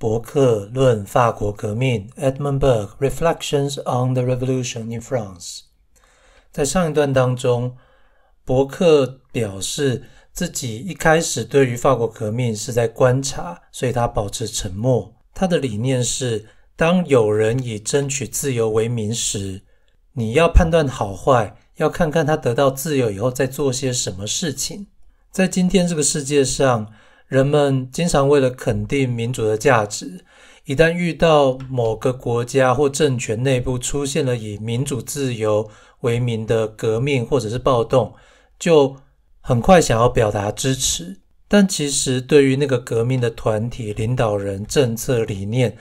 伯克论法国革命，《Edmund Burke Reflections on the Revolution in France》。在上一段当中，伯克表示自己一开始对于法国革命是在观察，所以他保持沉默。他的理念是，当有人以争取自由为名时，你要判断好坏，要看看他得到自由以后在做些什么事情。在今天这个世界上，人们经常为了肯定民主的价值，一旦遇到某个国家或政权内部出现了以民主自由为名的革命或者是暴动，就很快想要表达支持。但其实对于那个革命的团体领导人政策理念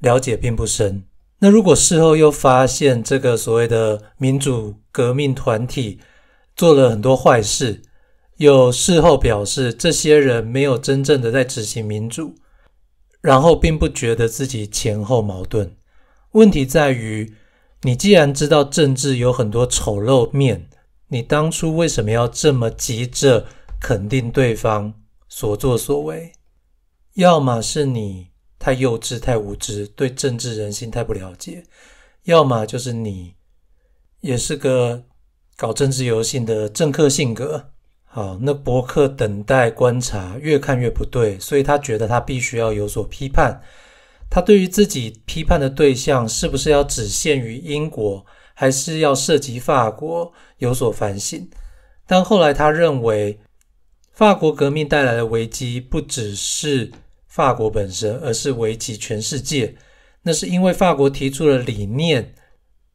了解并不深。那如果事后又发现这个所谓的民主革命团体做了很多坏事，有事后表示，这些人没有真正的在执行民主，然后并不觉得自己前后矛盾。问题在于，你既然知道政治有很多丑陋面，你当初为什么要这么急着肯定对方所作所为？要么是你太幼稚、太无知，对政治人心太不了解；要么就是你也是个搞政治游戏的政客性格。好，那伯克等待观察，越看越不对，所以他觉得他必须要有所批判。他对于自己批判的对象是不是要只限于英国，还是要涉及法国，有所反省。但后来他认为，法国革命带来的危机不只是法国本身，而是危及全世界。那是因为法国提出了理念，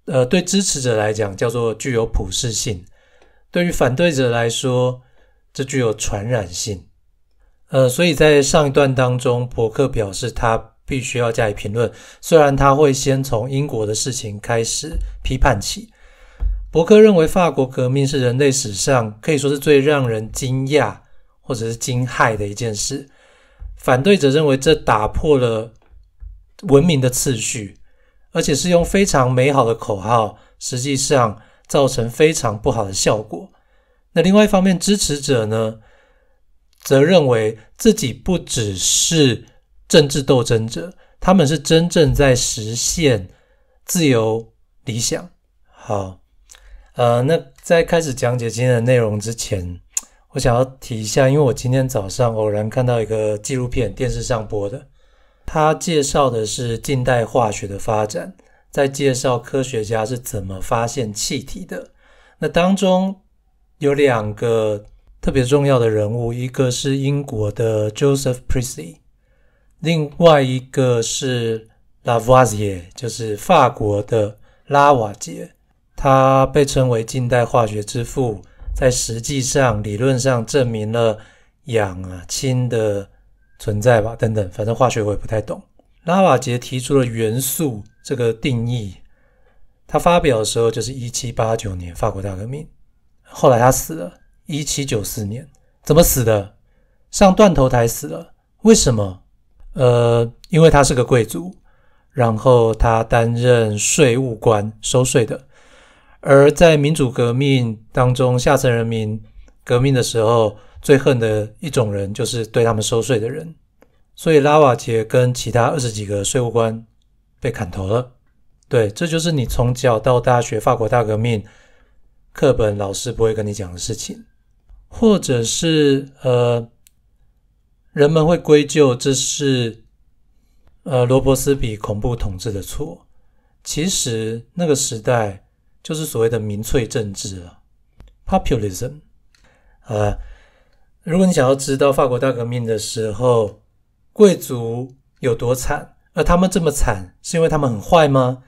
呃，对支持者来讲叫做具有普世性。对于反对者来说，这具有传染性。呃，所以在上一段当中，伯克表示他必须要加以评论，虽然他会先从英国的事情开始批判起。伯克认为法国革命是人类史上可以说是最让人惊讶或者是惊骇的一件事。反对者认为这打破了文明的次序，而且是用非常美好的口号，实际上造成非常不好的效果。那另外一方面，支持者呢，则认为自己不只是政治斗争者，他们是真正在实现自由理想。好，呃，那在开始讲解今天的内容之前，我想要提一下，因为我今天早上偶然看到一个纪录片，电视上播的，它介绍的是近代化学的发展，在介绍科学家是怎么发现气体的。那当中。有两个特别重要的人物，一个是英国的 Joseph Priestley，另外一个是拉瓦 e r 就是法国的拉瓦杰。他被称为近代化学之父，在实际上、理论上证明了氧啊、氢的存在吧，等等。反正化学我也不太懂。拉瓦杰提出了元素这个定义，他发表的时候就是一七八九年，法国大革命。后来他死了，一七九四年，怎么死的？上断头台死了。为什么？呃，因为他是个贵族，然后他担任税务官收税的。而在民主革命当中，下层人民革命的时候，最恨的一种人就是对他们收税的人。所以拉瓦杰跟其他二十几个税务官被砍头了。对，这就是你从小到大学法国大革命。课本老师不会跟你讲的事情，或者是呃，人们会归咎这是呃罗伯斯比恐怖统治的错。其实那个时代就是所谓的民粹政治啊，populism。呃，如果你想要知道法国大革命的时候贵族有多惨，而他们这么惨是因为他们很坏吗？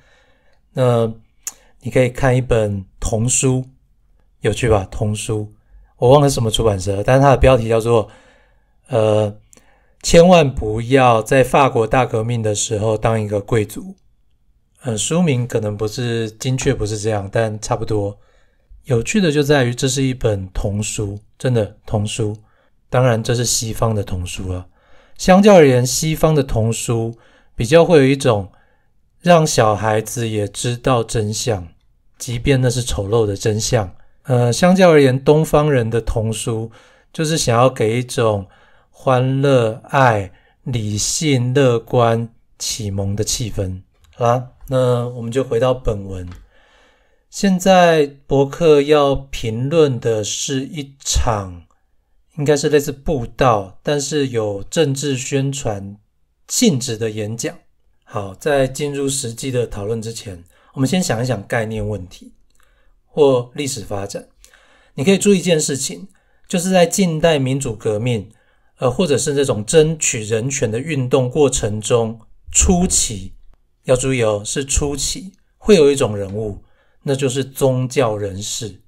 那你可以看一本童书。有趣吧，童书，我忘了什么出版社，但是它的标题叫做“呃，千万不要在法国大革命的时候当一个贵族”。嗯，书名可能不是精确，不是这样，但差不多。有趣的就在于这是一本童书，真的童书。当然，这是西方的童书了。相较而言，西方的童书比较会有一种让小孩子也知道真相，即便那是丑陋的真相。呃，相较而言，东方人的童书就是想要给一种欢乐、爱、理性、乐观、启蒙的气氛。好啦，那我们就回到本文。现在博客要评论的是一场，应该是类似布道，但是有政治宣传性质的演讲。好，在进入实际的讨论之前，我们先想一想概念问题。或历史发展，你可以注意一件事情，就是在近代民主革命，呃，或者是这种争取人权的运动过程中初期，要注意哦，是初期会有一种人物，那就是宗教人士。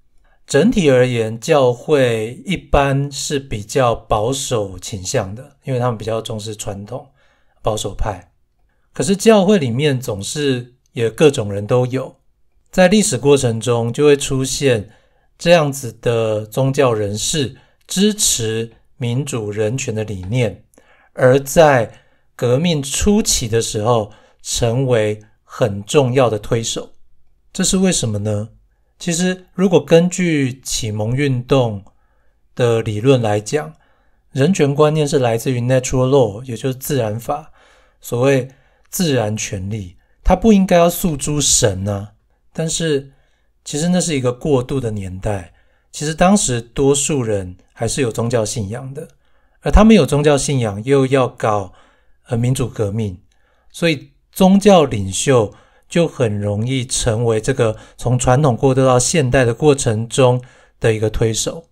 整体而言，教会一般是比较保守倾向的，因为他们比较重视传统，保守派。可是教会里面总是也各种人都有。在历史过程中，就会出现这样子的宗教人士支持民主人权的理念，而在革命初期的时候，成为很重要的推手。这是为什么呢？其实，如果根据启蒙运动的理论来讲，人权观念是来自于 natural law，也就是自然法，所谓自然权利，它不应该要诉诸神啊。但是，其实那是一个过渡的年代。其实当时多数人还是有宗教信仰的，而他们有宗教信仰，又要搞呃民主革命，所以宗教领袖就很容易成为这个从传统过渡到现代的过程中的一个推手。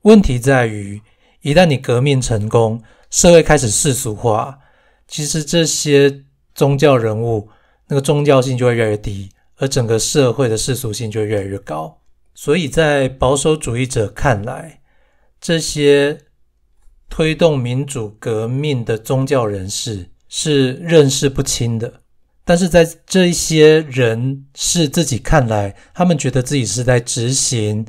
问题在于，一旦你革命成功，社会开始世俗化，其实这些宗教人物那个宗教性就会越来越低。而整个社会的世俗性就越来越高，所以在保守主义者看来，这些推动民主革命的宗教人士是认识不清的。但是在这一些人是自己看来，他们觉得自己是在执行，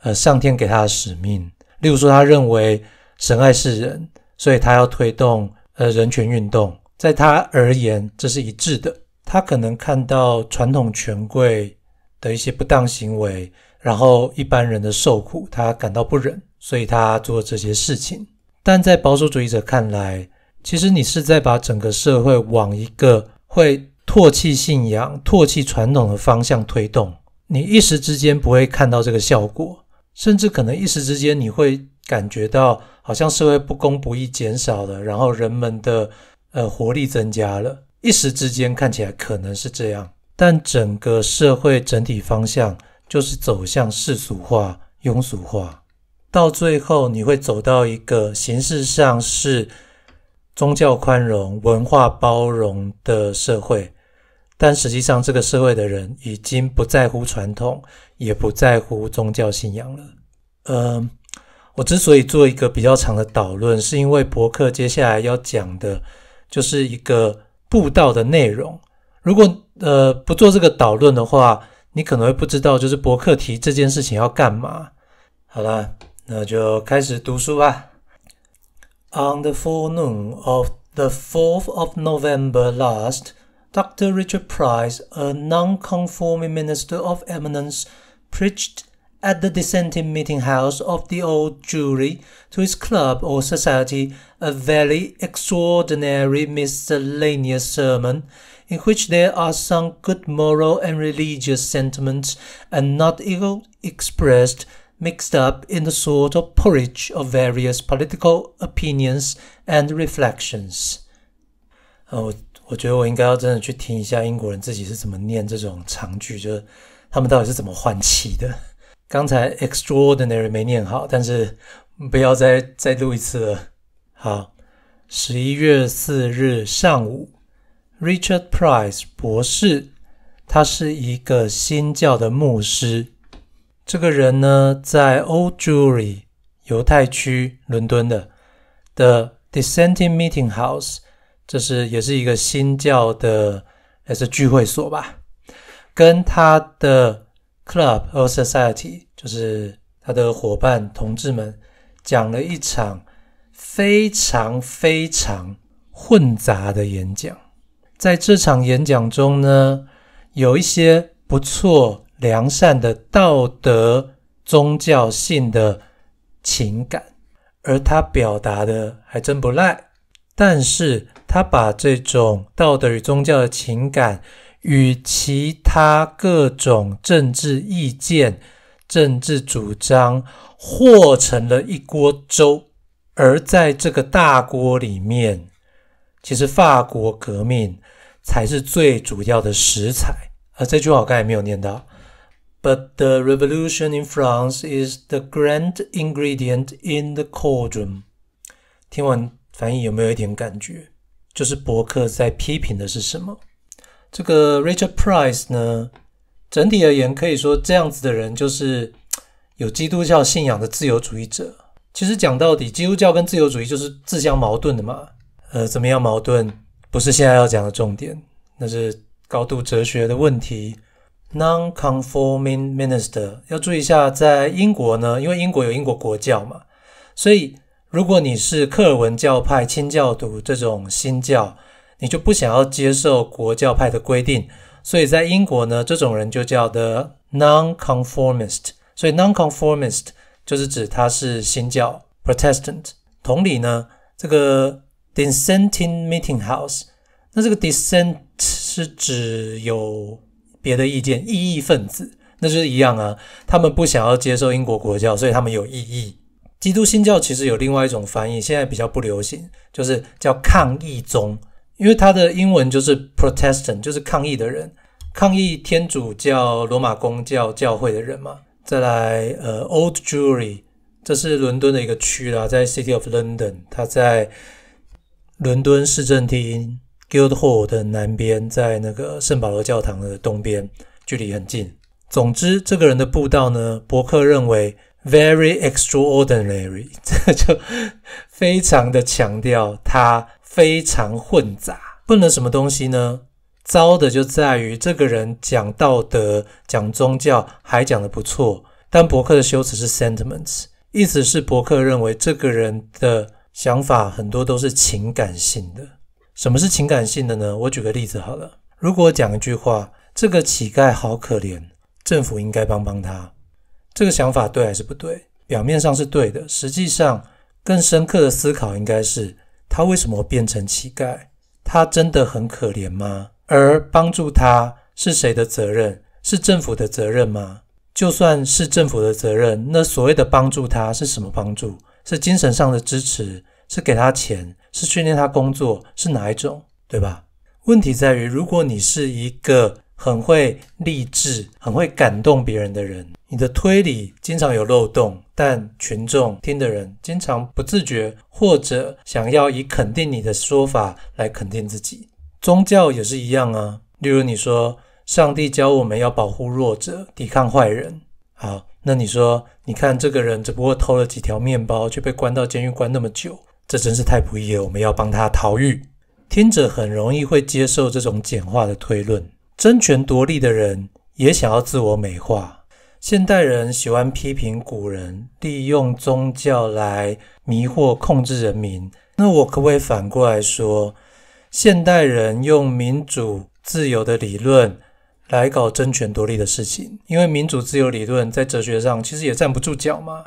呃，上天给他的使命。例如说，他认为神爱世人，所以他要推动呃人权运动，在他而言，这是一致的。他可能看到传统权贵的一些不当行为，然后一般人的受苦，他感到不忍，所以他做这些事情。但在保守主义者看来，其实你是在把整个社会往一个会唾弃信仰、唾弃传统的方向推动。你一时之间不会看到这个效果，甚至可能一时之间你会感觉到，好像社会不公不义减少了，然后人们的呃活力增加了。一时之间看起来可能是这样，但整个社会整体方向就是走向世俗化、庸俗化，到最后你会走到一个形式上是宗教宽容、文化包容的社会，但实际上这个社会的人已经不在乎传统，也不在乎宗教信仰了。嗯，我之所以做一个比较长的导论，是因为博客接下来要讲的就是一个。布道的内容。如果呃不做这个导论的话，你可能会不知道，就是博客题这件事情要干嘛。好啦，那就开始读书吧。On the forenoon of the 4th of November last, Dr. Richard Price, a non-conforming minister of eminence, preached at the dissenting meeting house of the old Jewry to his club or society a very extraordinary miscellaneous sermon, in which there are some good moral and religious sentiments, and not ill expressed, mixed up in the sort of porridge of various political opinions and reflections. 啊，我我觉得我应该要真的去听一下英国人自己是怎么念这种长句，就是他们到底是怎么换气的。刚才 extraordinary 没念好，但是不要再再录一次了。好，十一月四日上午，Richard Price 博士，他是一个新教的牧师。这个人呢，在 Old Jewry 犹太区伦敦的的 dissenting meeting house，这是也是一个新教的还是聚会所吧？跟他的。Club or society，就是他的伙伴同志们，讲了一场非常非常混杂的演讲。在这场演讲中呢，有一些不错良善的道德宗教性的情感，而他表达的还真不赖。但是他把这种道德与宗教的情感。与其他各种政治意见、政治主张和成了一锅粥，而在这个大锅里面，其实法国革命才是最主要的食材。啊，这句话我刚才没有念到。But the revolution in France is the grand ingredient in the cauldron。听完翻译有没有一点感觉？就是博客在批评的是什么？这个 Richard Price 呢，整体而言可以说这样子的人就是有基督教信仰的自由主义者。其实讲到底，基督教跟自由主义就是自相矛盾的嘛。呃，怎么样矛盾，不是现在要讲的重点，那是高度哲学的问题。Non-conforming minister 要注意一下，在英国呢，因为英国有英国国教嘛，所以如果你是克尔文教派、清教徒这种新教。你就不想要接受国教派的规定，所以在英国呢，这种人就叫 the nonconformist。所以 nonconformist 就是指他是新教 Protestant。同理呢，这个 dissenting meeting house，那这个 dissent 是指有别的意见、异议分子，那就是一样啊。他们不想要接受英国国教，所以他们有异议。基督新教其实有另外一种翻译，现在比较不流行，就是叫抗议宗。因为他的英文就是 Protestant，就是抗议的人，抗议天主教、罗马公教教会的人嘛。再来，呃，Old Jewry，这是伦敦的一个区啦，在 City of London，它在伦敦市政厅 Guildhall 的南边，在那个圣保罗教堂的东边，距离很近。总之，这个人的步道呢，伯克认为 very extraordinary，这就非常的强调他。非常混杂，混了什么东西呢？糟的就在于这个人讲道德、讲宗教还讲得不错，但博客的修辞是 sentiments，意思是博客认为这个人的想法很多都是情感性的。什么是情感性的呢？我举个例子好了，如果讲一句话：“这个乞丐好可怜，政府应该帮帮他。”这个想法对还是不对？表面上是对的，实际上更深刻的思考应该是。他为什么变成乞丐？他真的很可怜吗？而帮助他是谁的责任？是政府的责任吗？就算是政府的责任，那所谓的帮助他是什么帮助？是精神上的支持？是给他钱？是训练他工作？是哪一种？对吧？问题在于，如果你是一个……很会励志、很会感动别人的人，你的推理经常有漏洞，但群众听的人经常不自觉，或者想要以肯定你的说法来肯定自己。宗教也是一样啊，例如你说上帝教我们要保护弱者、抵抗坏人，好，那你说你看这个人只不过偷了几条面包，却被关到监狱关那么久，这真是太不易了，我们要帮他逃狱。听者很容易会接受这种简化的推论。争权夺利的人也想要自我美化。现代人喜欢批评古人利用宗教来迷惑控制人民。那我可不可以反过来说，现代人用民主自由的理论来搞争权夺利的事情？因为民主自由理论在哲学上其实也站不住脚嘛。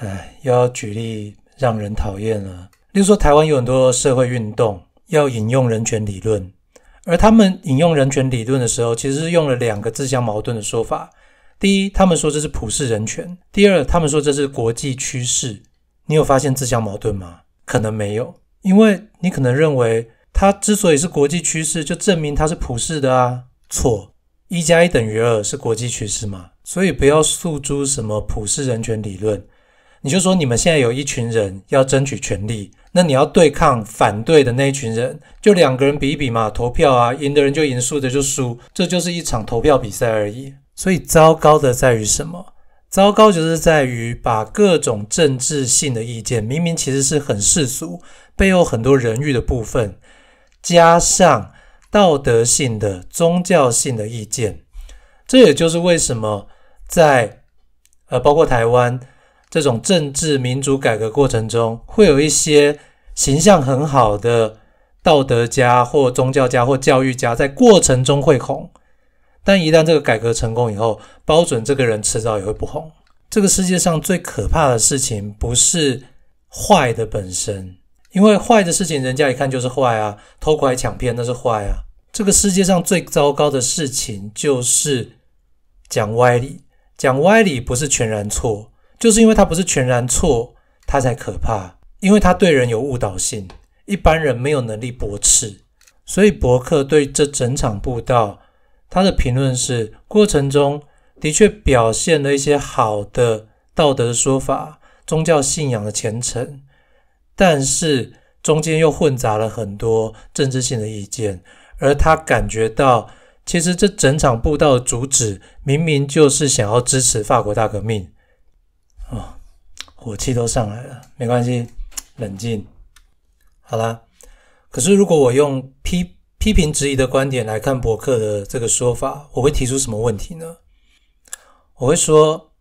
哎，又要举例让人讨厌了。例如说，台湾有很多社会运动要引用人权理论。而他们引用人权理论的时候，其实是用了两个自相矛盾的说法。第一，他们说这是普世人权；第二，他们说这是国际趋势。你有发现自相矛盾吗？可能没有，因为你可能认为它之所以是国际趋势，就证明它是普世的啊。错，一加一等于二是国际趋势嘛，所以不要诉诸什么普世人权理论，你就说你们现在有一群人要争取权利。那你要对抗反对的那一群人，就两个人比一比嘛，投票啊，赢的人就赢，输的就输，这就是一场投票比赛而已。所以糟糕的在于什么？糟糕就是在于把各种政治性的意见，明明其实是很世俗、背后很多人欲的部分，加上道德性的、宗教性的意见。这也就是为什么在呃，包括台湾这种政治民主改革过程中，会有一些。形象很好的道德家或宗教家或教育家，在过程中会红，但一旦这个改革成功以后，包准这个人迟早也会不红。这个世界上最可怕的事情，不是坏的本身，因为坏的事情人家一看就是坏啊，偷拐抢骗那是坏啊。这个世界上最糟糕的事情，就是讲歪理。讲歪理不是全然错，就是因为它不是全然错，它才可怕。因为他对人有误导性，一般人没有能力驳斥，所以博客对这整场布道，他的评论是过程中的确表现了一些好的道德的说法、宗教信仰的虔诚，但是中间又混杂了很多政治性的意见，而他感觉到其实这整场布道的主旨明明就是想要支持法国大革命，啊，火气都上来了，没关系。冷静，好啦，可是，如果我用批批评质疑的观点来看博客的这个说法，我会提出什么问题呢？我会说，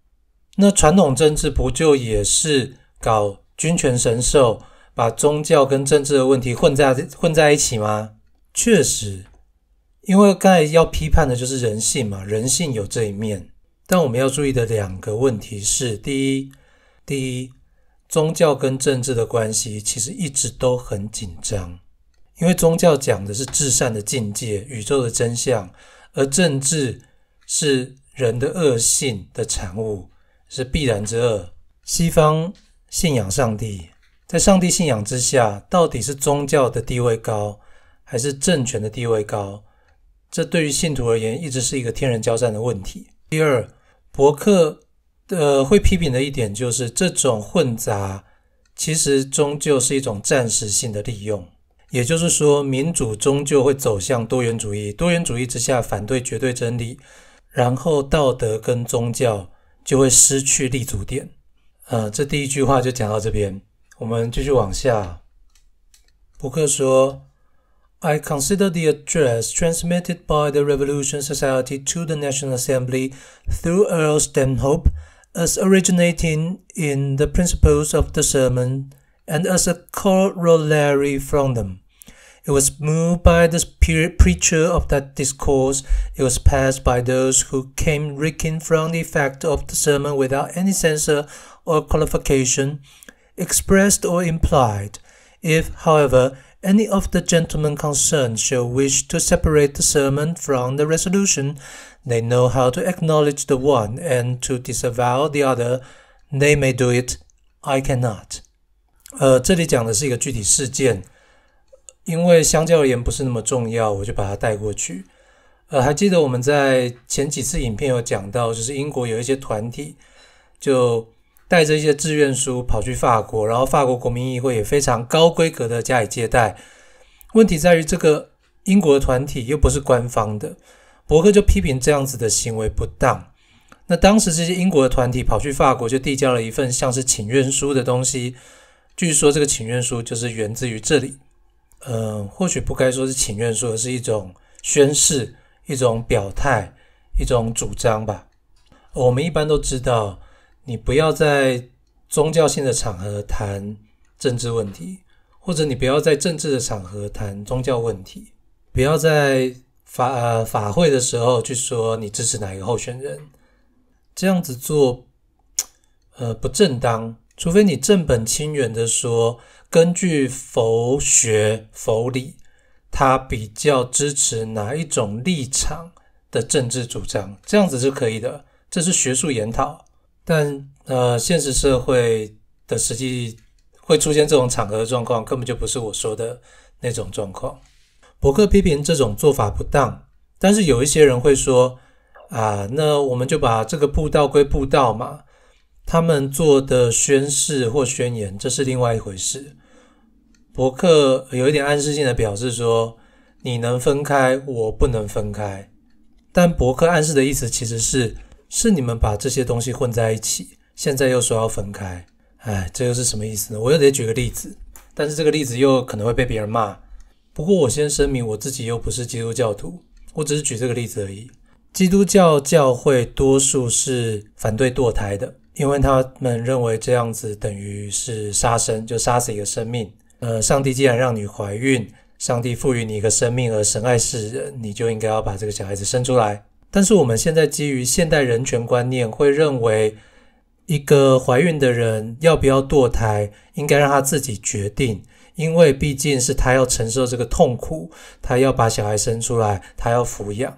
那传统政治不就也是搞君权神授，把宗教跟政治的问题混在混在一起吗？确实，因为刚才要批判的就是人性嘛，人性有这一面。但我们要注意的两个问题是：第一，第一。宗教跟政治的关系其实一直都很紧张，因为宗教讲的是至善的境界、宇宙的真相，而政治是人的恶性的产物，是必然之恶。西方信仰上帝，在上帝信仰之下，到底是宗教的地位高，还是政权的地位高？这对于信徒而言，一直是一个天人交战的问题。第二，伯克。呃，会批评的一点就是这种混杂，其实终究是一种暂时性的利用。也就是说，民主终究会走向多元主义，多元主义之下反对绝对真理，然后道德跟宗教就会失去立足点。呃，这第一句话就讲到这边，我们继续往下。布克说：“I consider the address transmitted by the Revolution Society to the National Assembly through Earl Stanhope。” as originating in the principles of the sermon and as a corollary from them. It was moved by the preacher of that discourse. It was passed by those who came reeking from the effect of the sermon without any censor or qualification, expressed or implied. If, however, any of the gentlemen concerned shall wish to separate the sermon from the resolution, they know how to acknowledge the one and to disavow the other. They may do it, I cannot. 带着一些志愿书跑去法国，然后法国国民议会也非常高规格的加以接待。问题在于，这个英国团体又不是官方的，伯克就批评这样子的行为不当。那当时这些英国的团体跑去法国，就递交了一份像是请愿书的东西。据说这个请愿书就是源自于这里，嗯，或许不该说是请愿书，而是一种宣誓、一种表态、一种主张吧。我们一般都知道。你不要在宗教性的场合谈政治问题，或者你不要在政治的场合谈宗教问题。不要在法呃法会的时候去说你支持哪一个候选人，这样子做，呃，不正当。除非你正本清源的说，根据佛学佛理，他比较支持哪一种立场的政治主张，这样子是可以的。这是学术研讨。但呃，现实社会的实际会出现这种场合的状况，根本就不是我说的那种状况。博客批评这种做法不当，但是有一些人会说啊，那我们就把这个步道归步道嘛。他们做的宣誓或宣言，这是另外一回事。博客有一点暗示性的表示说，你能分开，我不能分开。但博客暗示的意思其实是。是你们把这些东西混在一起，现在又说要分开，哎，这又是什么意思呢？我又得举个例子，但是这个例子又可能会被别人骂。不过我先声明，我自己又不是基督教徒，我只是举这个例子而已。基督教教会多数是反对堕胎的，因为他们认为这样子等于是杀生，就杀死一个生命。呃，上帝既然让你怀孕，上帝赋予你一个生命，而神爱世人，你就应该要把这个小孩子生出来。但是我们现在基于现代人权观念，会认为一个怀孕的人要不要堕胎，应该让他自己决定，因为毕竟是他要承受这个痛苦，他要把小孩生出来，他要抚养。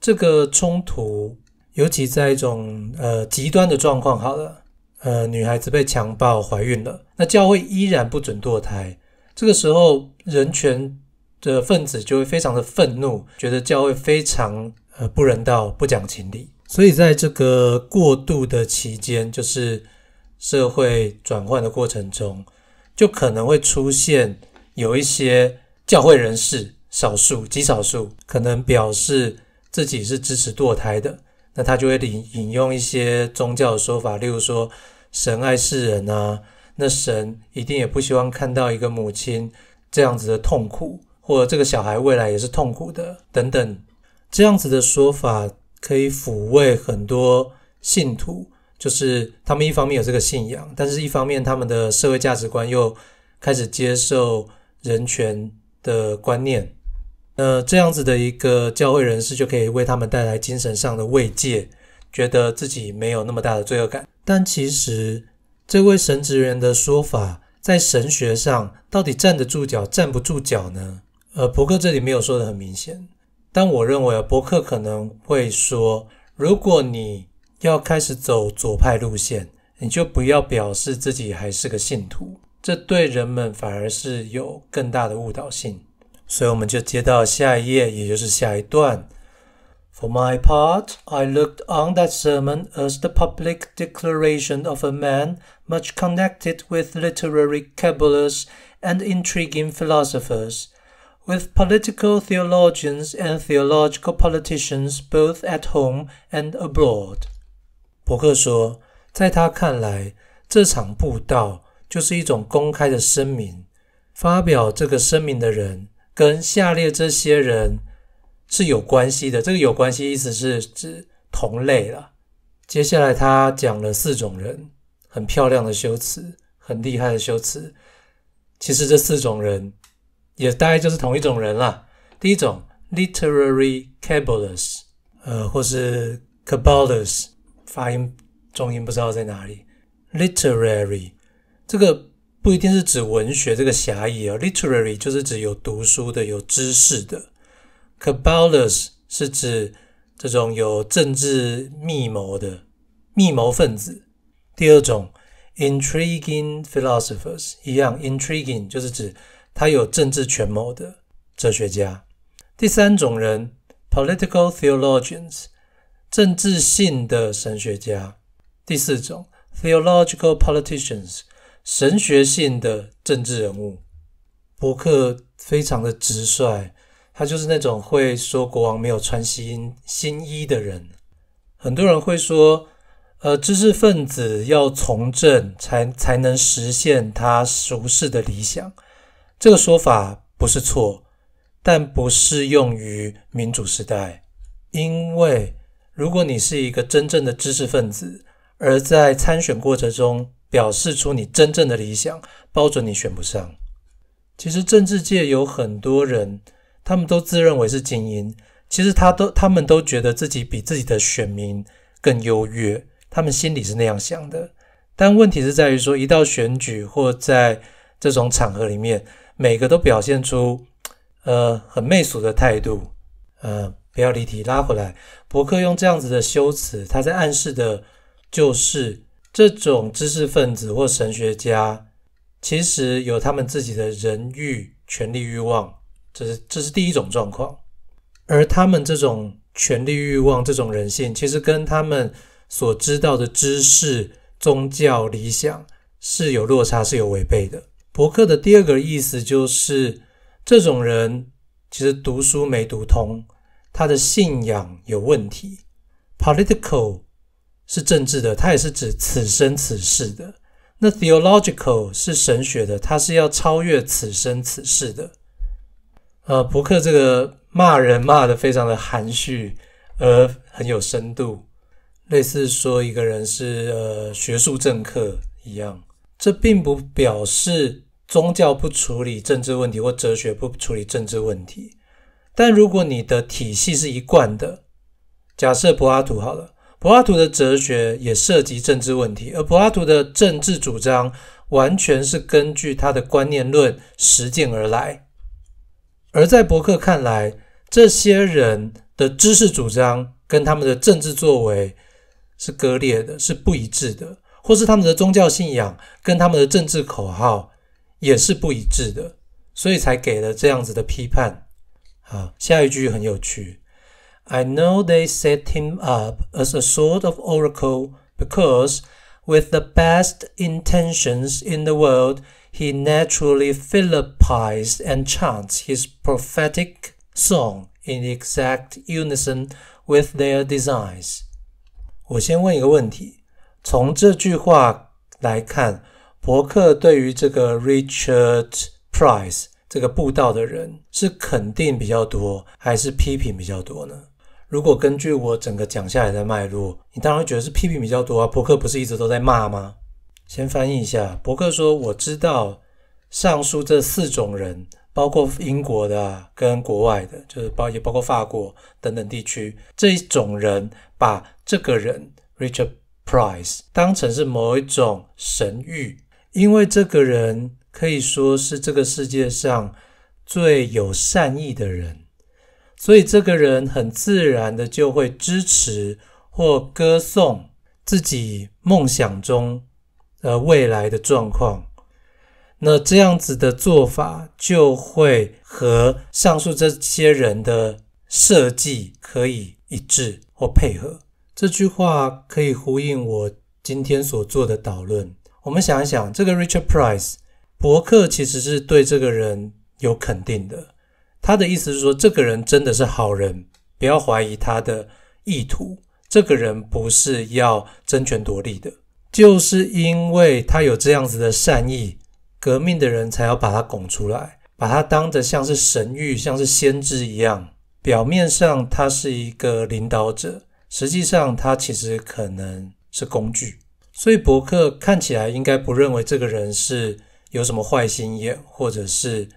这个冲突，尤其在一种呃极端的状况，好了，呃，女孩子被强暴怀孕了，那教会依然不准堕胎，这个时候人权的分子就会非常的愤怒，觉得教会非常。呃，不人道，不讲情理。所以，在这个过渡的期间，就是社会转换的过程中，就可能会出现有一些教会人士，少数、极少数，可能表示自己是支持堕胎的。那他就会引引用一些宗教的说法，例如说，神爱世人啊，那神一定也不希望看到一个母亲这样子的痛苦，或者这个小孩未来也是痛苦的，等等。这样子的说法可以抚慰很多信徒，就是他们一方面有这个信仰，但是一方面他们的社会价值观又开始接受人权的观念。呃，这样子的一个教会人士就可以为他们带来精神上的慰藉，觉得自己没有那么大的罪恶感。但其实这位神职员的说法在神学上到底站得住脚，站不住脚呢？呃，伯克这里没有说的很明显。但我认为，博客可能会说：“如果你要开始走左派路线，你就不要表示自己还是个信徒。”这对人们反而是有更大的误导性。所以，我们就接到下一页，也就是下一段。For my part, I looked on that sermon as the public declaration of a man much connected with literary cabalists and intriguing philosophers. With political theologians and theological politicians, both at home and abroad，伯克说，在他看来，这场布道就是一种公开的声明。发表这个声明的人跟下列这些人是有关系的。这个有关系意思是指同类了。接下来他讲了四种人，很漂亮的修辞，很厉害的修辞。其实这四种人。也大概就是同一种人啦。第一种，literary cabalists，呃，或是 cabalists，发音重音不知道在哪里。literary 这个不一定是指文学，这个狭义啊。literary 就是指有读书的、有知识的。cabalists 是指这种有政治密谋的密谋分子。第二种，intriguing philosophers 一样，intriguing 就是指他有政治权谋的哲学家。第三种人，political theologians，政治性的神学家。第四种，theological politicians，神学性的政治人物。伯克非常的直率，他就是那种会说国王没有穿新新衣的人。很多人会说，呃，知识分子要从政才才能实现他俗世的理想。这个说法不是错，但不适用于民主时代。因为如果你是一个真正的知识分子，而在参选过程中表示出你真正的理想，包准你选不上。其实政治界有很多人，他们都自认为是精英，其实他都他们都觉得自己比自己的选民更优越，他们心里是那样想的。但问题是在于说，一到选举或在这种场合里面。每个都表现出，呃，很媚俗的态度。呃，不要离题，拉回来。伯克用这样子的修辞，他在暗示的，就是这种知识分子或神学家，其实有他们自己的人欲、权力欲望。这是这是第一种状况。而他们这种权力欲望、这种人性，其实跟他们所知道的知识、宗教理想是有落差、是有违背的。博客的第二个意思就是，这种人其实读书没读通，他的信仰有问题。Political 是政治的，它也是指此生此世的。那 Theological 是神学的，它是要超越此生此世的。呃，博客这个骂人骂的非常的含蓄，而很有深度，类似说一个人是呃学术政客一样。这并不表示宗教不处理政治问题或哲学不处理政治问题，但如果你的体系是一贯的，假设柏拉图好了，柏拉图的哲学也涉及政治问题，而柏拉图的政治主张完全是根据他的观念论实践而来，而在伯克看来，这些人的知识主张跟他们的政治作为是割裂的，是不一致的。或是他们的宗教信仰跟他们的政治口号也是不一致的，所以才给了这样子的批判。啊，下一句很有趣。I know they set him up as a sort of oracle because, with the best intentions in the world, he naturally Philippized and chants his prophetic song in exact unison with their designs. 我先问一个问题。从这句话来看，伯克对于这个 Richard Price 这个布道的人是肯定比较多，还是批评比较多呢？如果根据我整个讲下来的脉络，你当然会觉得是批评比较多啊。伯克不是一直都在骂吗？先翻译一下，伯克说：“我知道上述这四种人，包括英国的跟国外的，就是包也包括法国等等地区这一种人，把这个人 Richard。” Price 当成是某一种神谕，因为这个人可以说是这个世界上最有善意的人，所以这个人很自然的就会支持或歌颂自己梦想中呃未来的状况。那这样子的做法就会和上述这些人的设计可以一致或配合。这句话可以呼应我今天所做的导论。我们想一想，这个 Richard Price 博客其实是对这个人有肯定的。他的意思是说，这个人真的是好人，不要怀疑他的意图。这个人不是要争权夺利的，就是因为他有这样子的善意。革命的人才要把他拱出来，把他当得像是神谕，像是先知一样。表面上他是一个领导者。实际上，他其实可能是工具，所以博客看起来应该不认为这个人是有什么坏心眼或者是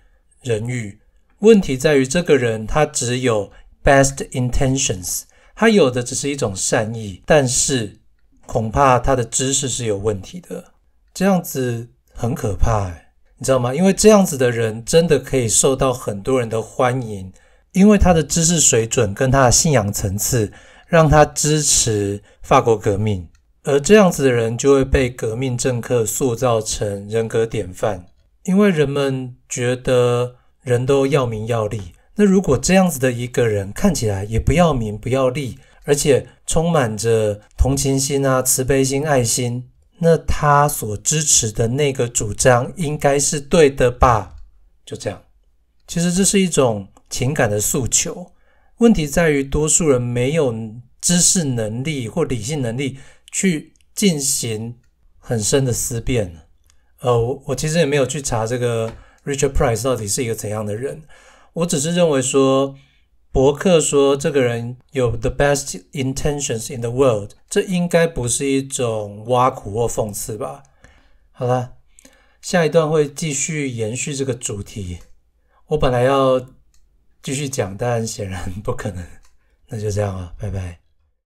人欲。问题在于，这个人他只有 best intentions，他有的只是一种善意，但是恐怕他的知识是有问题的。这样子很可怕，你知道吗？因为这样子的人真的可以受到很多人的欢迎，因为他的知识水准跟他的信仰层次。让他支持法国革命，而这样子的人就会被革命政客塑造成人格典范，因为人们觉得人都要名要利，那如果这样子的一个人看起来也不要名不要利，而且充满着同情心啊、慈悲心、爱心，那他所支持的那个主张应该是对的吧？就这样，其实这是一种情感的诉求。问题在于，多数人没有知识能力或理性能力去进行很深的思辨。呃，我我其实也没有去查这个 Richard Price 到底是一个怎样的人。我只是认为说，博客说这个人有 the best intentions in the world，这应该不是一种挖苦或讽刺吧？好了，下一段会继续延续这个主题。我本来要。继续讲，但显然不可能，那就这样了，拜拜。